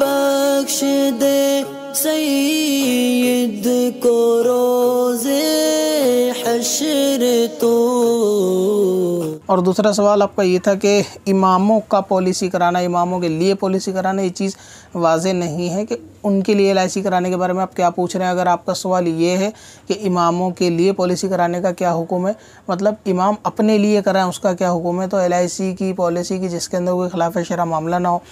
बख्श को रोजे तो और दूसरा सवाल आपका ये था कि इमामों का पॉलिसी कराना इमामों के लिए पॉलिसी कराना ये चीज़ वाज नहीं है कि उनके लिए एल कराने के बारे में आप क्या पूछ रहे हैं अगर आपका सवाल ये है कि इमामों के लिए पॉलिसी कराने का क्या हुक्म है मतलब इमाम अपने लिए कराएं उसका क्या हुक्म है तो एल की पॉलिसी की जिसके अंदर कोई खिलाफ शरा मामला ना हो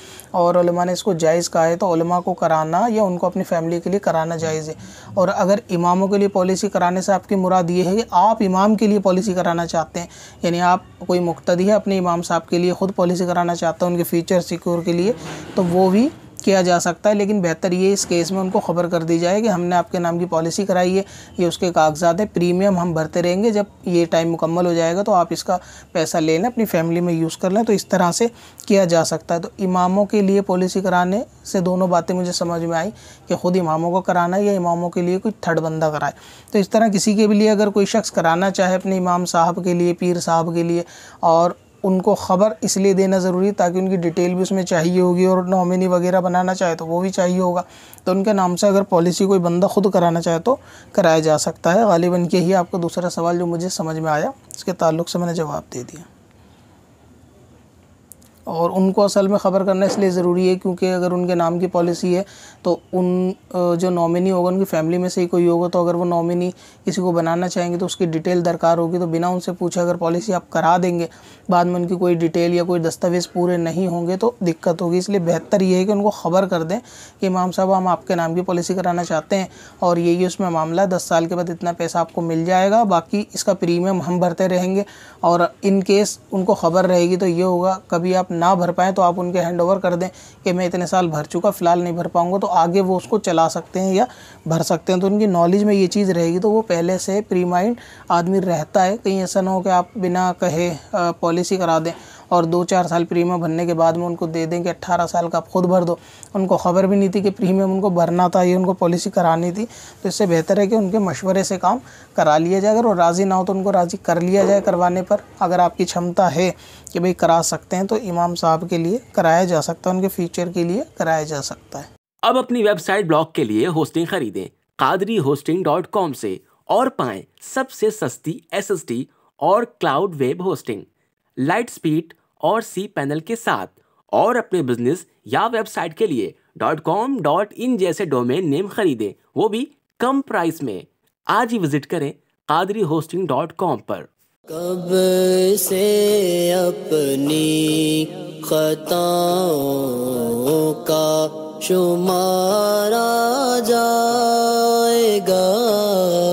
और ने इसको जायज़ कहा है तो को कराना या उनको अपनी फैमिली के लिए कराना जायज़ है और अगर इमामों के लिए पॉलिसी कराने से आपकी मुराद ये है कि आप इमाम के लिए पॉलिसी कराना चाहते हैं यानी आप कोई मुख्तदी है अपने इमाम साहब के लिए ख़ुद पॉलिसी कराना चाहते हैं उनके फ्यूचर सिक्योर के लिए तो वो भी किया जा सकता है लेकिन बेहतर ये इस केस में उनको खबर कर दी जाए कि हमने आपके नाम की पॉलिसी कराई है ये उसके कागजात है प्रीमियम हम भरते रहेंगे जब ये टाइम मुकम्मल हो जाएगा तो आप इसका पैसा ले लें अपनी फैमिली में यूज़ कर लें तो इस तरह से किया जा सकता है तो इमामों के लिए पॉलिसी कराने से दोनों बातें मुझे समझ में आई कि ख़ुद इमामों को कराना या इमामों के लिए कोई थर्ड बंदा कराए तो इस तरह किसी के लिए अगर कोई शख्स कराना चाहे अपने इमाम साहब के लिए पीर साहब के लिए और उनको ख़बर इसलिए देना ज़रूरी ताकि उनकी डिटेल भी उसमें चाहिए होगी और नॉमिनी वगैरह बनाना चाहे तो वो भी चाहिए होगा तो उनके नाम से अगर पॉलिसी कोई बंदा ख़ुद कराना चाहे तो कराया जा सकता है के ही आपका दूसरा सवाल जो मुझे समझ में आया इसके ताल्लुक से मैंने जवाब दे दिया और उनको असल में ख़बर करना इसलिए ज़रूरी है क्योंकि अगर उनके नाम की पॉलिसी है तो उन जो नॉमिनी होगा उनकी फैमिली में से ही कोई होगा तो अगर वो नॉमिनी किसी को बनाना चाहेंगे तो उसकी डिटेल दरकार होगी तो बिना उनसे पूछे अगर पॉलिसी आप करा देंगे बाद में उनकी कोई डिटेल या कोई दस्तावेज़ पूरे नहीं होंगे तो दिक्कत होगी इसलिए बेहतर ये है कि उनको ख़बर कर दें कि इमाम साहब हम आपके नाम की पॉलिसी कराना चाहते हैं और ये उसमें मामला है दस साल के बाद इतना पैसा आपको मिल जाएगा बाकी इसका प्रीमियम हम भरते रहेंगे और इनकेस उनको ख़बर रहेगी तो ये होगा कभी आप ना भर पाएँ तो आप उनके हैंड ओवर कर दें कि मैं इतने साल भर चुका फ़िलहाल नहीं भर पाऊँगा तो आगे वो उसको चला सकते हैं या भर सकते हैं तो उनकी नॉलेज में ये चीज़ रहेगी तो वो पहले से प्री माइंड आदमी रहता है कहीं ऐसा ना हो कि आप बिना कहे पॉलिसी करा दें और दो चार साल प्रीमियम भरने के बाद में उनको दे दें कि अट्ठारह साल का आप खुद भर दो उनको खबर भी नहीं थी कि प्रीमियम उनको भरना था ये उनको पॉलिसी करानी थी तो इससे बेहतर है कि उनके मशवरे से काम करा लिया जाए अगर वो राज़ी ना हो तो उनको राज़ी कर लिया जाए करवाने पर अगर आपकी क्षमता है कि भाई करा सकते हैं तो इमाम साहब के लिए कराया जा सकता है उनके फ्यूचर के लिए कराया जा सकता है अब अपनी वेबसाइट ब्लॉग के लिए होस्टिंग खरीदें कादरी होस्टिंग डॉट कॉम से और पाएं सबसे सस्ती एस एस टी और cloud web hosting light speed और सी पैनल के साथ और अपने बिजनेस या वेबसाइट के लिए डॉट कॉम डॉट इन जैसे डोमेन नेम खरीदें वो भी कम प्राइस में आज ही विजिट करें कादरी होस्टिंग डॉट कॉम पर कब से अपनी खताओं का शुमारा जाएगा